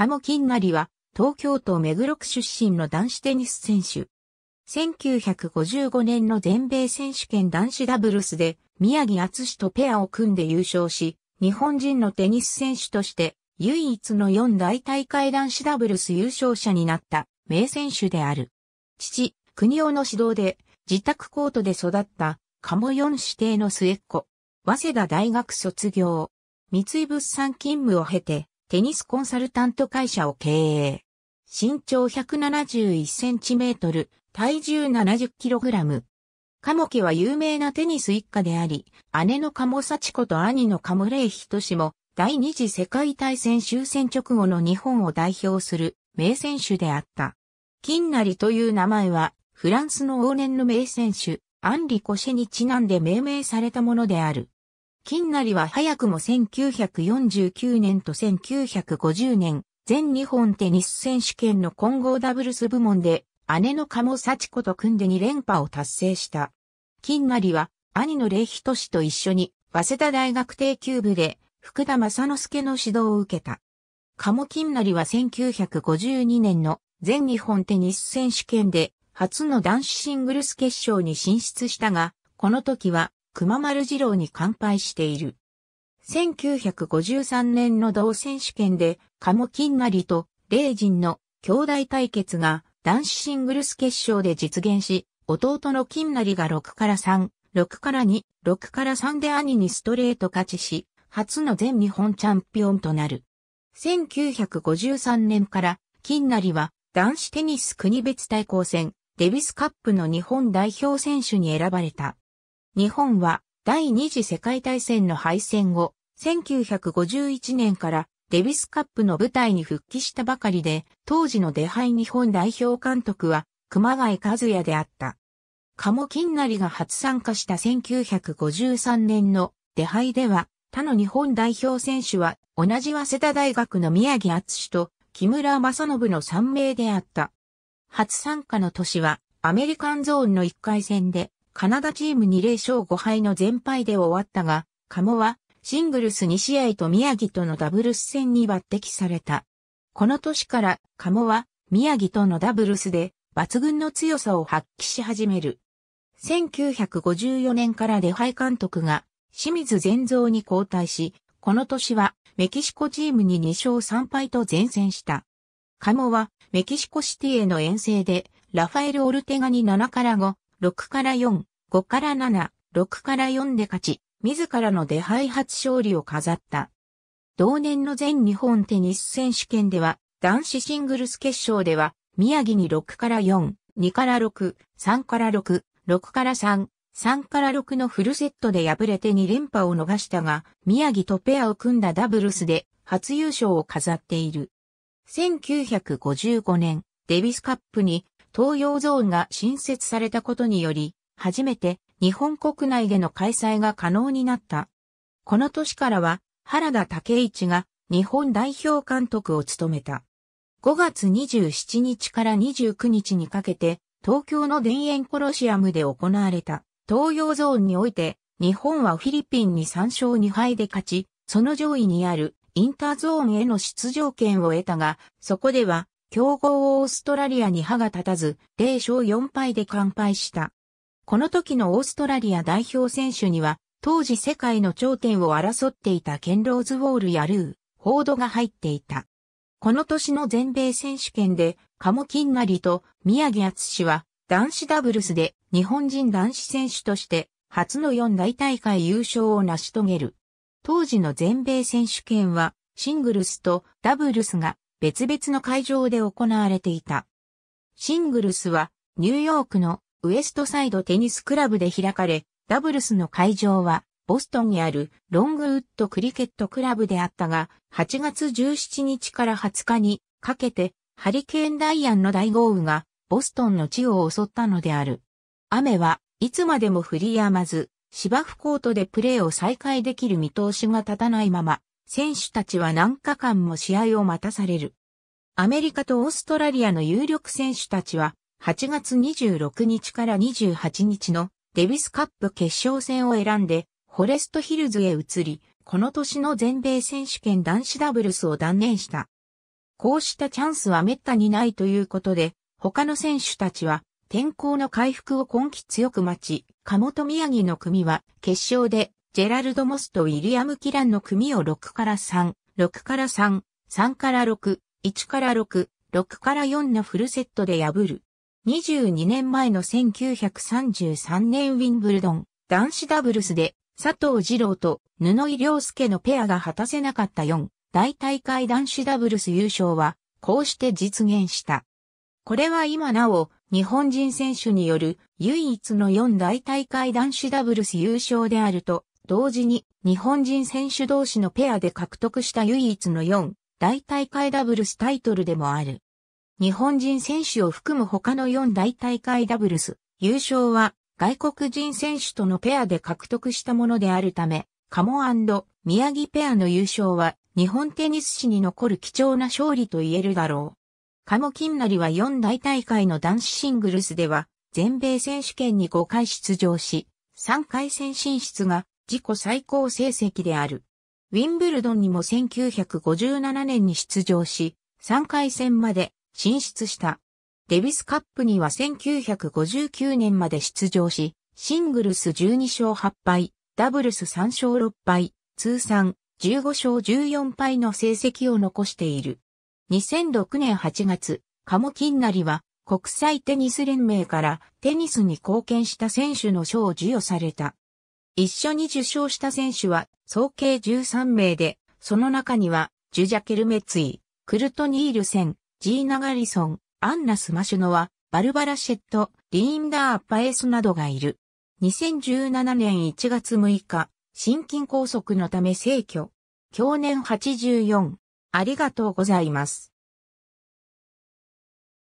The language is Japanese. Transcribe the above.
鴨金成は、東京都目黒区出身の男子テニス選手。1955年の全米選手権男子ダブルスで、宮城厚史とペアを組んで優勝し、日本人のテニス選手として、唯一の四大大会男子ダブルス優勝者になった名選手である。父、国尾の指導で、自宅コートで育った、鴨4指定の末っ子。早稲田大学卒業。三井物産勤務を経て、テニスコンサルタント会社を経営。身長171センチメートル、体重70キログラム。カモ家は有名なテニス一家であり、姉のカモ幸子と兄のカモレイヒトシも、第二次世界大戦終戦直後の日本を代表する名選手であった。金なりという名前は、フランスの往年の名選手、アンリ・コシェにちなんで命名されたものである。金成は早くも1949年と1950年、全日本テニス選手権の混合ダブルス部門で、姉の鴨幸子と組んで2連覇を達成した。金成は、兄の礼仁氏と一緒に、早稲田大学定級部で、福田正之助の指導を受けた。鴨金成は1952年の全日本テニス選手権で、初の男子シングルス決勝に進出したが、この時は熊丸二郎に乾杯している。1953年の同選手権で、鴨金成と霊人の兄弟対決が男子シングルス決勝で実現し、弟の金成が6から3、6から2、6から3で兄にストレート勝ちし、初の全日本チャンピオンとなる。1953年から金成は男子テニス国別対抗戦デビスカップの日本代表選手に選ばれた。日本は第二次世界大戦の敗戦後、1951年からデビスカップの舞台に復帰したばかりで、当時の出敗日本代表監督は熊谷和也であった。カモ金成が初参加した1953年の出敗では、他の日本代表選手は同じ早稲田大学の宮城敦と木村正信の3名であった。初参加の年はアメリカンゾーンの1回戦でカナダチーム2連勝5敗の全敗で終わったが、カモはシングルス2試合と宮城とのダブルス戦に抜擢された。この年から鴨は宮城とのダブルスで抜群の強さを発揮し始める。1954年からデハイ監督が清水善造に交代し、この年はメキシコチームに2勝3敗と前線した。カモはメキシコシティへの遠征でラファエル・オルテガに7から5、6から4、5から7、6から4で勝ち、自らの出敗初勝利を飾った。同年の全日本テニス選手権では、男子シングルス決勝では、宮城に6から4、2から6、3から6、6から3、3から6のフルセットで敗れて2連覇を逃したが、宮城とペアを組んだダブルスで初優勝を飾っている。1955年、デビスカップに東洋ゾーンが新設されたことにより、初めて日本国内での開催が可能になった。この年からは原田武一が日本代表監督を務めた。5月27日から29日にかけて東京の田園コロシアムで行われた東洋ゾーンにおいて日本はフィリピンに3勝2敗で勝ち、その上位にあるインターゾーンへの出場権を得たが、そこでは強豪オーストラリアに歯が立たず、0勝4敗で完敗した。この時のオーストラリア代表選手には、当時世界の頂点を争っていたケンローズウォールやルー、フォードが入っていた。この年の全米選手権で、カモキンナリと宮城厚氏は、男子ダブルスで日本人男子選手として初の4大大会優勝を成し遂げる。当時の全米選手権はシングルスとダブルスが別々の会場で行われていた。シングルスはニューヨークのウエストサイドテニスクラブで開かれ、ダブルスの会場はボストンにあるロングウッドクリケットクラブであったが、8月17日から20日にかけてハリケーンダイアンの大豪雨がボストンの地を襲ったのである。雨はいつまでも降りやまず、芝生コートでプレーを再開できる見通しが立たないまま、選手たちは何日間も試合を待たされる。アメリカとオーストラリアの有力選手たちは、8月26日から28日のデビスカップ決勝戦を選んで、フォレストヒルズへ移り、この年の全米選手権男子ダブルスを断念した。こうしたチャンスは滅多にないということで、他の選手たちは、天候の回復を根気強く待ち、鴨と宮城の組は決勝でジェラルド・モスとウィリアム・キランの組を6から3、6から3、3から6、1から6、6から4のフルセットで破る。22年前の1933年ウィンブルドン、男子ダブルスで、佐藤二郎と布井良介のペアが果たせなかった4、大大会男子ダブルス優勝は、こうして実現した。これは今なお、日本人選手による唯一の4大大会男子ダブルス優勝であると同時に日本人選手同士のペアで獲得した唯一の4大大会ダブルスタイトルでもある。日本人選手を含む他の4大大会ダブルス優勝は外国人選手とのペアで獲得したものであるため、カモ宮城ペアの優勝は日本テニス史に残る貴重な勝利と言えるだろう。カモ金成は4大大会の男子シングルスでは全米選手権に5回出場し、3回戦進出が自己最高成績である。ウィンブルドンにも1957年に出場し、3回戦まで進出した。デビスカップには1959年まで出場し、シングルス12勝8敗、ダブルス3勝6敗、通算15勝14敗の成績を残している。2006年8月、カモキンナリは国際テニス連盟からテニスに貢献した選手の賞を授与された。一緒に受賞した選手は総計13名で、その中には、ジュジャ・ケルメツイ、クルト・ニールセン、ジーナ・ガリソン、アンナ・スマシュノワ、バルバラ・シェット、リーンダー・パエスなどがいる。2017年1月6日、心筋梗塞のため逝去。去年84。ありがとうございます。